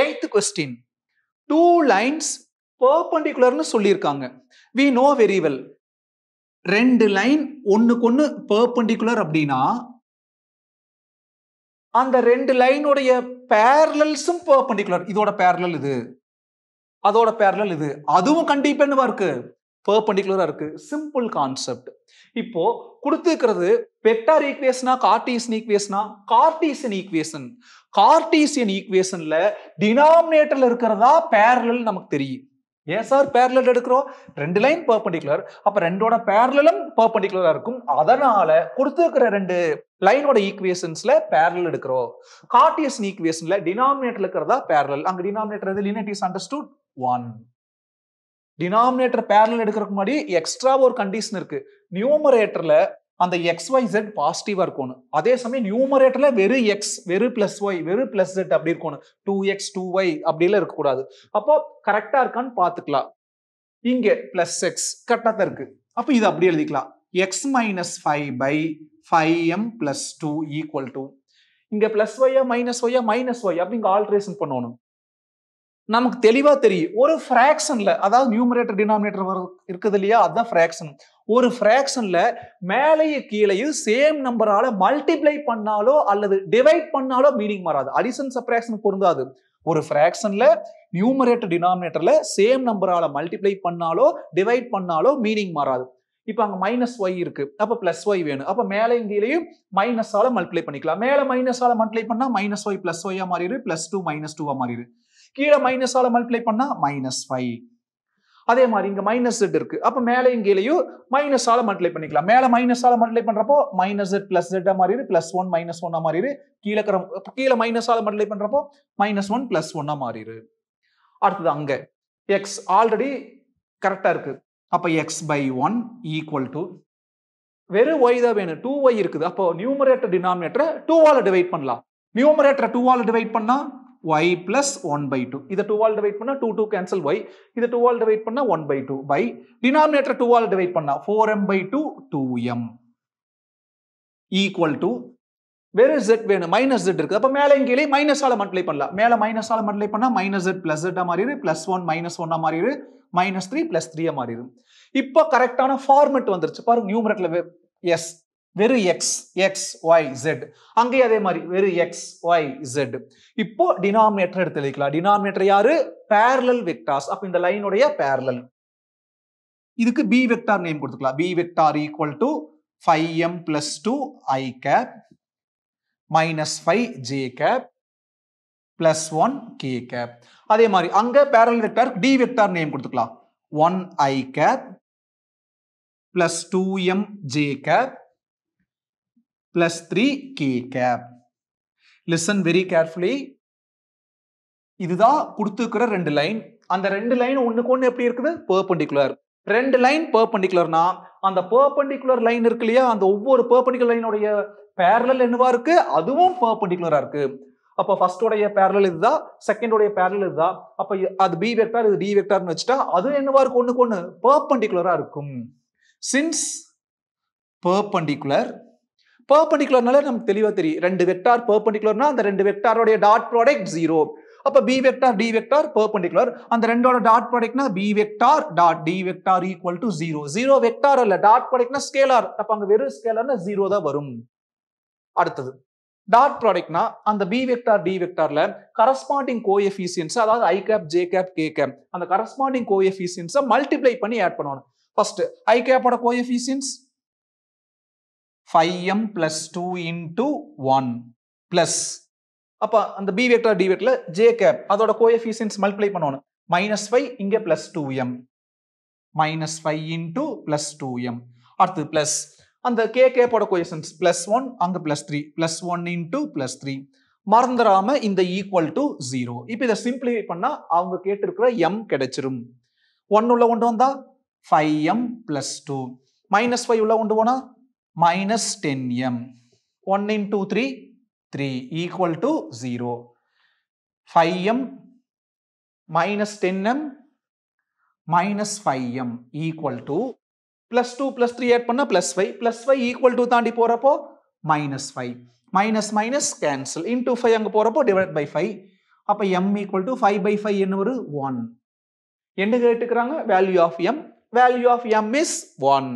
Eighth question two lines பர்பண்டிகுலர்னு சொல்லியிருக்காங்க we know very well ரெண்டு லைன் ஒன்றுக்கு ஒன்று பர்பண்டிகுலர் அப்படின்னா அந்த ரெண்டு லைனுடைய பேரலல்ஸும் பர்பண்டிகுலர் இதோட பேரலல் இது அதோட பேரலல் இது அதுவும் கண்டிப்பாக என்னவா இருக்கு பர்பண்டிகுலராக இருக்குது சிம்பிள் கான்செப்ட் இப்போ கொடுத்துருக்கிறது பெட்டார் ஈக்குவேஷனா கார்டீசன் ஈக்குவேஷனா கார்டீசியன் ஈக்குவேஷன் கார்டீசியன் ஈக்குவேஷன்ல டினாமினேட்டர்ல இருக்கிறதா பேரலல் நமக்கு தெரியும் ஏன் சார் பேரலல் எடுக்கிறோம் ரெண்டு லைன் பர்பண்டிகுலர் அப்ப ரெண்டோட பேரலும் பர்பண்டிகுலரா இருக்கும் அதனால கொடுத்துருக்கிற ரெண்டு லைனோட ஈக்குவேஷன்ஸ்ல பேரலல் எடுக்கிறோம் கார்டியஸ் ஈக்குவேஷன்ல டினாமினேட்டர் இருக்கிறதா பேரலல் அங்க டினாமினேட்டர் லினிட்டிஸ் அண்டர்ஸ்டூட் ஒன் டினாமினேட்டர் பேரல் எடுக்கிறதுக்கு முன்னாடி எக்ஸ்ட்ரா ஒரு கண்டிஷன் இருக்கு நியூமரேட்டர்ல அந்த எக்ஸ் ஒய் ஜெட் பாசிட்டிவாக இருக்கணும் அதே சமயம் நியூமரேட்டர்ல வெறும் எக்ஸ் வெறும் பிளஸ் ஒய் வெறும் பிளஸ் ஜெட் அப்படி இருக்கணும் டூ எக்ஸ் டூ ஒய் அப்படிலாம் இருக்கக்கூடாது அப்போ கரெக்டாக இருக்கான்னு பார்த்துக்கலாம் இங்கே பிளஸ் எக்ஸ் கரெக்டாக தான் இருக்கு அப்போ இது அப்படி எழுதிக்கலாம் x minus five by five m plus two equal to இங்கே பிளஸ் ஒய்யா மைனஸ் ஒய்யா மைனஸ் ஒய் அப்படி இங்கே ஆல்ட்ரேஷன் பண்ணணும் நமக்கு தெளிவா தெரியும் ஒரு ஃப்ராக்ஷன்ல அதாவது நியூமரேட்டர் டினாமினேட்டர் வர இருக்குது இல்லையா அதுதான் ஃப்ராக்ஷன் ஒரு ஃப்ராக்ஷன்ல மேலேயும் கீழேயும் சேம் நம்பரால மல்டிப்ளை பண்ணாலோ அல்லது டிவைட் பண்ணாலோ மீனிங் மாறாது அடிஷன் சப்ராக்ஷன் பொருந்தாது ஒரு ஃப்ராக்ஷன்ல நியூமரேட்டர் டினாமினேட்டர்ல சேம் நம்பரால மல்டிப்ளை பண்ணாலோ டிவைட் பண்ணாலோ மீனிங் மாறாது இப்போ அங்கே மைனஸ் ஒய் இருக்கு அப்போ பிளஸ் ஒய் வேணும் அப்போ மேலே கீழேயும் மைனஸால் மல்டிப்ளை பண்ணிக்கலாம் மேலே மைனஸால் மல்டிப்ளை பண்ணால் மைனஸ் ஒய் பிளஸ் ஒய்யா மாறிடு பிளஸ் டூ மைனஸ் டூவா மாறிடு கீழே மைனஸால மல்டிப்ளை பண்ணா மைனஸ் ஃபைவ் அதே மாதிரி இங்க மைனஸ் செட் இருக்கு அப்ப மேலே கீழேயும் மைனஸால மல்டிப்ளை பண்ணிக்கலாம் மேல மைனஸால மல்டிப்ளை பண்றப்போ மைனஸ் செட் பிளஸ் ஜெட்டா மாறிடு பிளஸ் ஒன் மைனஸ் ஒன்னா மாறிடு கீழே கீழே மைனஸால மல்டிப்ளை பண்றப்போ மைனஸ் ஒன் பிளஸ் ஒன்னா மாறிடு அடுத்தது அங்க எக்ஸ் ஆல்ரெடி கரெக்டா இருக்கு அப்ப x by one equal to வெறும் ஒய் தான் வேணும் டூ ஒய் இருக்குது அப்போ நியூமரேட்டர் டினாமினேட்டரை டூவால டிவைட் பண்ணலாம் நியூமரேட்டரை டூவால டிவைட் பண்ணா y plus 1 by 2. இது 2 all டிவைட் பண்ணா 2 2 cancel y. இது 2 ஆல் டிவைட் பண்ணா 1 by 2 by denominator 2 all divide பண்ணா 4m by 2 2m equal to is z வேணும் மைனஸ் z இருக்குது அப்போ மேலே கீழே minus ஆல மட்டிலை பண்ணலாம் மேலே minus ஆல மட்டிலை பண்ணா மைனஸ் z பிளஸ் z மாறிடு பிளஸ் ஒன் மைனஸ் ஒன்னா மாறிடு மைனஸ் த்ரீ பிளஸ் த்ரீயா மாறிடும் இப்போ கரெக்டான ஃபார்மெட் வந்திருத்து, பாருங்க நியூமரேட்டில் எஸ் வெறும் எக்ஸ் எக்ஸ் ஒய் ஜெட் அங்கேயும் அதே மாதிரி வெறும் எக்ஸ் ஒய் ஜெட் இப்போ டினாமினேட்டர் எடுத்து எழுதிக்கலாம் டினாமினேட்டர் யாரு பேரலல் வெக்டார்ஸ் அப்ப இந்த லைனுடைய பேரலல் இதுக்கு பி வெக்டார் நேம் கொடுத்துக்கலாம் b vector equal to five m plus two i cap minus five j cap plus one k cap அதே மாதிரி அங்க parallel vector d vector name கொடுத்துக்கலாம் one i cap plus two m j gap plus 3 key cap. Listen very carefully. இதுதான் கொடுத்துருக்கிற ரெண்டு line அந்த ரெண்டு line ஒன்றுக்கு ஒன்று எப்படி இருக்குது பர்பண்டிகுலர் ரெண்டு லைன் பர்பண்டிகுலர்னா அந்த பர்பண்டிகுலர் லைன் இருக்கு இல்லையா அந்த ஒவ்வொரு பர்பண்டிகுலர் லைனுடைய பேரலல் என்னவா இருக்கு அதுவும் பர்பண்டிகுலரா இருக்கு அப்போ ஃபர்ஸ்டோடைய பேரலல் இதுதான் செகண்டோடைய பேரலல் இதுதான் அப்போ அது பி வெக்டார் இது டி வெக்டார்னு வச்சுட்டா அது என்னவா இருக்கும் ஒன்றுக்கு ஒன்று பர்பண்டிகுலரா இருக்கும் சின்ஸ் பர்பண்டிகுலர் பர்பண்டிகுலர்னால நமக்கு தெளிவாக தெரியும் ரெண்டு வெக்டார் பர்பண்டிகுலர்னா அந்த ரெண்டு வெக்டாரோடைய டாட் ப்ராடக்ட் ஜீரோ அப்போ b vector d vector perpendicular அந்த ரெண்டோட டாட் ப்ராடக்ட்னா b vector dot d vector equal to zero zero vector இல்ல டாட் ப்ராடக்ட்னா ஸ்கேலார் அப்போ அங்கே வெறும் ஸ்கேலார்னா ஜீரோ தான் வரும் அடுத்தது டாட் ப்ராடக்ட்னா அந்த பி வெக்டார் டி வெக்டார்ல கரஸ்பாண்டிங் கோஎஃபிசியன்ஸ் அதாவது i cap j cap k cap அந்த கரஸ்பாண்டிங் கோஎஃபிசியன்ஸை மல்டிப்ளை பண்ணி ஆட் பண்ணணும் ஃபர்ஸ்ட் ஐ கேப்போட coefficients 5m plus 2 into 1 plus அப்போ அந்த பி வெக்டர் டி வெக்டர்ல ஜே கேப் அதோட கோஎஃபிஷியன்ஸ் மல்டிப்ளை பண்ணணும் மைனஸ் 5 இங்கே plus two m minus into plus 2m two m அடுத்து பிளஸ் அந்த கே கேப்போட கொயசன்ஸ் plus ஒன் அங்க plus three plus one into plus three மறந்துடாம இந்த ஈக்குவல் டு ஜீரோ இப்போ இதை சிம்பிளிஃபை பண்ணால் அவங்க கேட்டிருக்கிற எம் கிடைச்சிரும் ஒன் உள்ள கொண்டு வந்தா five m plus two minus five உள்ள கொண்டு போனால் minus 10m. 1 into 3, 3 equal to 0. 5m minus 10m minus 5m equal to plus 2 plus 3 add panna plus 5 plus 5 equal to தாண்டி போறப்போ minus 5 minus minus cancel into 5 அங்க போறப்போ divided by 5 அப்ப m equal to 5 by 5 என்ன ஒரு 1 என்ன கேட்டுக்கிறாங்க value of m value of m is 1